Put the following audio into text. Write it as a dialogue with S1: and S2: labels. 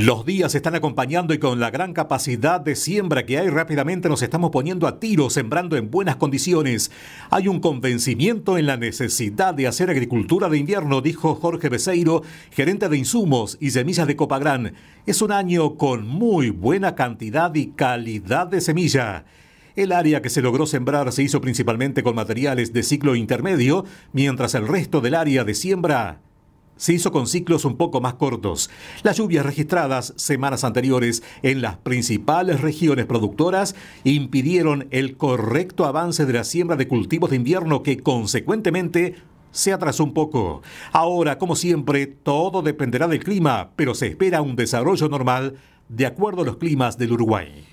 S1: Los días están acompañando y con la gran capacidad de siembra que hay rápidamente nos estamos poniendo a tiro, sembrando en buenas condiciones. Hay un convencimiento en la necesidad de hacer agricultura de invierno, dijo Jorge Beseiro, gerente de insumos y semillas de Copagrán. Es un año con muy buena cantidad y calidad de semilla. El área que se logró sembrar se hizo principalmente con materiales de ciclo intermedio, mientras el resto del área de siembra se hizo con ciclos un poco más cortos. Las lluvias registradas semanas anteriores en las principales regiones productoras impidieron el correcto avance de la siembra de cultivos de invierno que consecuentemente se atrasó un poco. Ahora, como siempre, todo dependerá del clima, pero se espera un desarrollo normal de acuerdo a los climas del Uruguay.